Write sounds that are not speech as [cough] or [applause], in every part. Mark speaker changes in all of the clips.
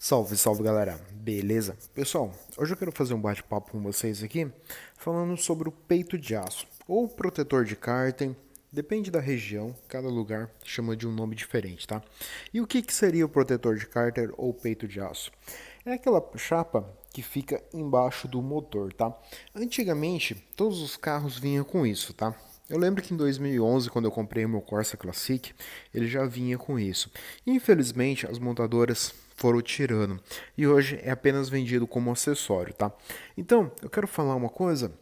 Speaker 1: Salve, salve galera, beleza? Pessoal, hoje eu quero fazer um bate-papo com vocês aqui falando sobre o peito de aço ou protetor de cárter, depende da região, cada lugar chama de um nome diferente, tá? E o que, que seria o protetor de cárter ou peito de aço? É aquela chapa que fica embaixo do motor, tá? Antigamente todos os carros vinham com isso, tá? Eu lembro que em 2011, quando eu comprei o meu Corsa Classic, ele já vinha com isso. Infelizmente, as montadoras foram tirando e hoje é apenas vendido como acessório, tá? Então, eu quero falar uma coisa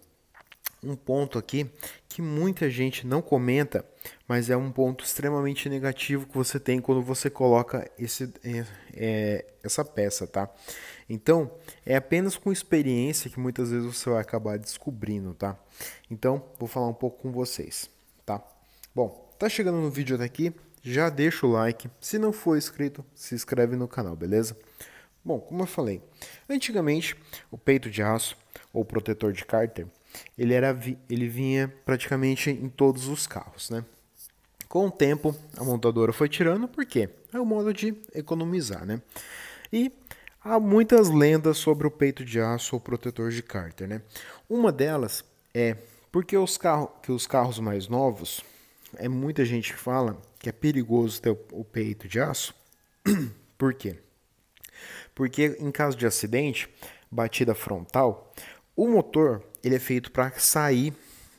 Speaker 1: um ponto aqui que muita gente não comenta, mas é um ponto extremamente negativo que você tem quando você coloca esse, é, é, essa peça, tá? Então, é apenas com experiência que muitas vezes você vai acabar descobrindo, tá? Então, vou falar um pouco com vocês, tá? Bom, tá chegando no vídeo até aqui, já deixa o like. Se não for inscrito, se inscreve no canal, beleza? Bom, como eu falei, antigamente o peito de aço ou protetor de cárter ele, era, ele vinha praticamente em todos os carros, né? Com o tempo, a montadora foi tirando, porque é o um modo de economizar, né? E há muitas lendas sobre o peito de aço ou protetor de cárter, né? Uma delas é porque os carros, que os carros mais novos, é muita gente que fala que é perigoso ter o peito de aço. [clears throat] Por quê? Porque em caso de acidente, batida frontal, o motor ele é feito para sair,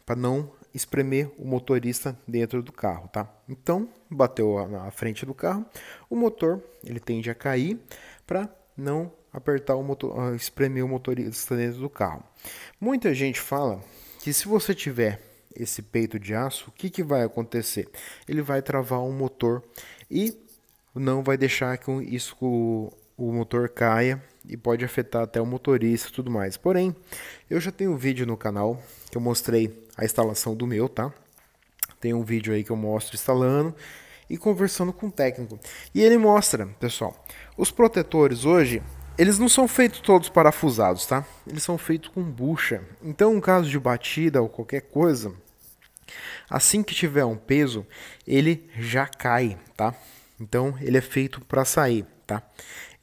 Speaker 1: para não espremer o motorista dentro do carro, tá? Então, bateu na frente do carro, o motor, ele tende a cair para não apertar o motor, ah, espremer o motorista dentro do carro. Muita gente fala que se você tiver esse peito de aço, o que, que vai acontecer? Ele vai travar o motor e não vai deixar que isso o motor caia e pode afetar até o motorista e tudo mais. Porém, eu já tenho um vídeo no canal que eu mostrei a instalação do meu, tá? Tem um vídeo aí que eu mostro instalando e conversando com o técnico. E ele mostra, pessoal, os protetores hoje, eles não são feitos todos parafusados, tá? Eles são feitos com bucha. Então, caso de batida ou qualquer coisa, assim que tiver um peso, ele já cai, tá? Então, ele é feito para sair, tá?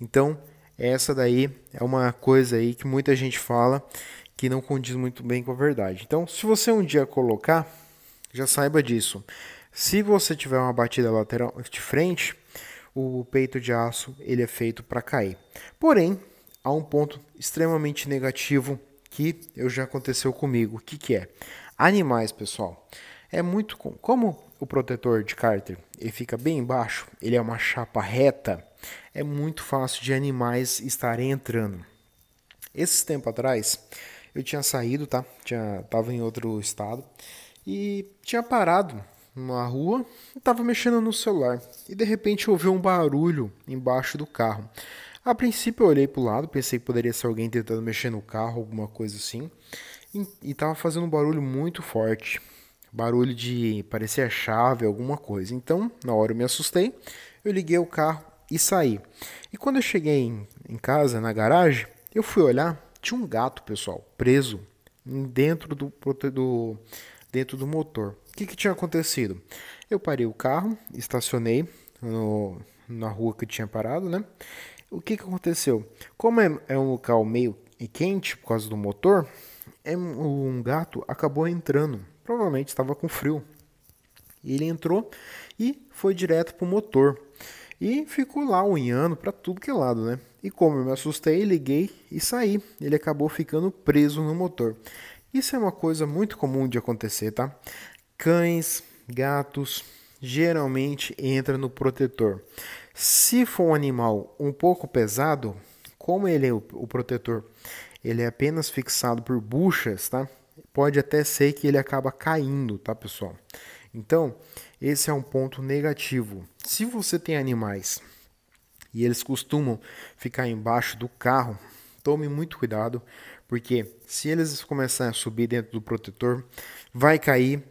Speaker 1: Então, essa daí é uma coisa aí que muita gente fala que não condiz muito bem com a verdade. Então, se você um dia colocar, já saiba disso. Se você tiver uma batida lateral de frente, o peito de aço ele é feito para cair. Porém, há um ponto extremamente negativo que eu já aconteceu comigo. O que, que é? Animais, pessoal. É muito com... como o protetor de cárter ele fica bem embaixo, ele é uma chapa reta é muito fácil de animais estarem entrando. Esse tempo atrás, eu tinha saído, tá? Tinha, tava em outro estado e tinha parado na rua estava tava mexendo no celular. E de repente ouvi um barulho embaixo do carro. A princípio eu olhei pro lado, pensei que poderia ser alguém tentando mexer no carro, alguma coisa assim. E, e tava fazendo um barulho muito forte. Barulho de parecer chave, alguma coisa. Então, na hora eu me assustei, eu liguei o carro e saí. E quando eu cheguei em, em casa, na garagem, eu fui olhar, tinha um gato, pessoal, preso dentro do, do dentro do motor. O que, que tinha acontecido? Eu parei o carro, estacionei no, na rua que tinha parado, né? O que, que aconteceu? Como é, é um local meio quente por causa do motor, é, um gato acabou entrando. Provavelmente estava com frio. Ele entrou e foi direto para o motor. E ficou lá unhando para tudo que é lado, né? E como eu me assustei, liguei e saí. Ele acabou ficando preso no motor. Isso é uma coisa muito comum de acontecer, tá? Cães, gatos geralmente entram no protetor. Se for um animal um pouco pesado, como ele é o, o protetor, ele é apenas fixado por buchas, tá? Pode até ser que ele acaba caindo, tá, pessoal? Então, esse é um ponto negativo. Se você tem animais e eles costumam ficar embaixo do carro, tome muito cuidado, porque se eles começarem a subir dentro do protetor, vai cair,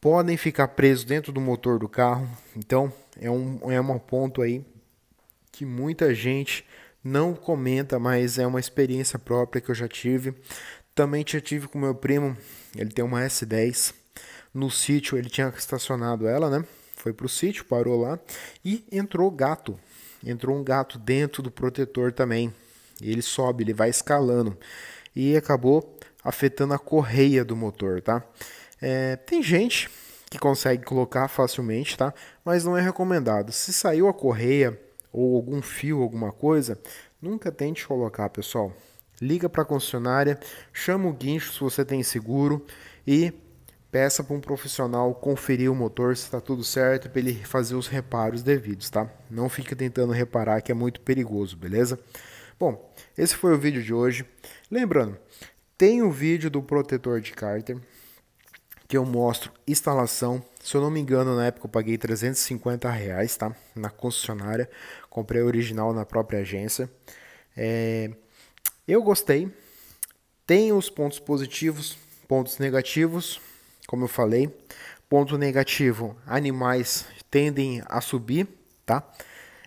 Speaker 1: podem ficar presos dentro do motor do carro. Então, é um, é um ponto aí que muita gente não comenta, mas é uma experiência própria que eu já tive. Também já tive com meu primo, ele tem uma S10 no sítio, ele tinha estacionado ela, né? Foi pro sítio, parou lá e entrou gato. Entrou um gato dentro do protetor também. Ele sobe, ele vai escalando e acabou afetando a correia do motor, tá? É, tem gente que consegue colocar facilmente, tá? Mas não é recomendado. Se saiu a correia ou algum fio, alguma coisa, nunca tente colocar, pessoal. Liga para a concessionária, chama o guincho se você tem seguro e peça para um profissional conferir o motor se está tudo certo para ele fazer os reparos devidos, tá? Não fique tentando reparar que é muito perigoso, beleza? Bom, esse foi o vídeo de hoje. Lembrando, tem o um vídeo do protetor de cárter que eu mostro instalação. Se eu não me engano, na época eu paguei 350 reais, tá? Na concessionária, comprei original na própria agência. É... Eu gostei. Tem os pontos positivos, pontos negativos como eu falei. Ponto negativo: animais tendem a subir, tá?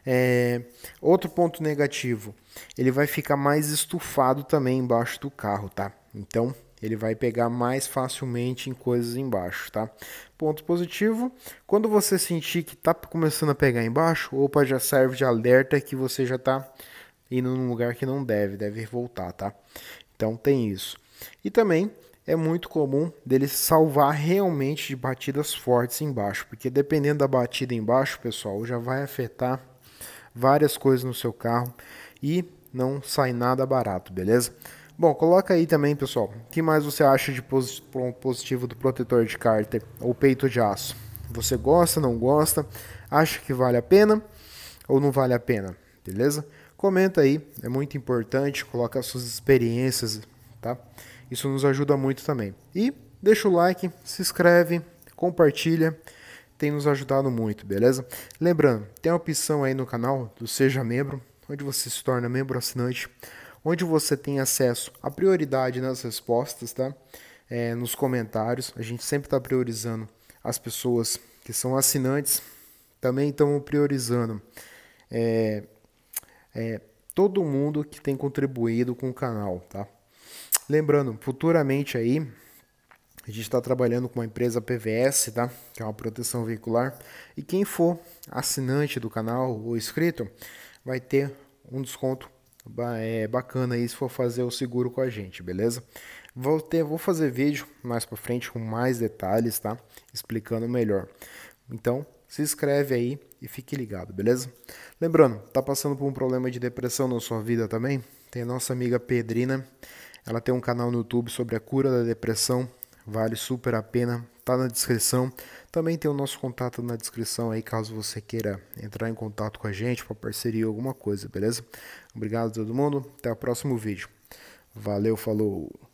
Speaker 1: É, outro ponto negativo: ele vai ficar mais estufado também embaixo do carro, tá? Então ele vai pegar mais facilmente em coisas embaixo, tá? Ponto positivo: quando você sentir que tá começando a pegar embaixo, opa, já serve de alerta que você já tá indo num lugar que não deve, deve voltar, tá? Então tem isso. E também é muito comum dele salvar realmente de batidas fortes embaixo, porque dependendo da batida embaixo, pessoal, já vai afetar várias coisas no seu carro e não sai nada barato, beleza? Bom, coloca aí também, pessoal, o que mais você acha de positivo do protetor de cárter ou peito de aço? Você gosta, não gosta? Acha que vale a pena ou não vale a pena? Beleza? Comenta aí, é muito importante, coloca suas experiências, tá? Isso nos ajuda muito também. E deixa o like, se inscreve, compartilha. Tem nos ajudado muito, beleza? Lembrando, tem a opção aí no canal do Seja Membro, onde você se torna membro assinante, onde você tem acesso à prioridade nas respostas, tá? É, nos comentários. A gente sempre está priorizando as pessoas que são assinantes. Também estamos priorizando é, é, todo mundo que tem contribuído com o canal, tá? Lembrando, futuramente aí, a gente está trabalhando com uma empresa PVS, tá? Que é uma proteção veicular. E quem for assinante do canal ou inscrito, vai ter um desconto é, bacana aí se for fazer o seguro com a gente, beleza? Vou, ter, vou fazer vídeo mais para frente com mais detalhes, tá? Explicando melhor. Então, se inscreve aí e fique ligado, beleza? Lembrando, tá passando por um problema de depressão na sua vida também? Tem a nossa amiga Pedrina ela tem um canal no YouTube sobre a cura da depressão, vale super a pena, tá na descrição. Também tem o nosso contato na descrição aí, caso você queira entrar em contato com a gente para parceria ou alguma coisa, beleza? Obrigado a todo mundo, até o próximo vídeo. Valeu, falou!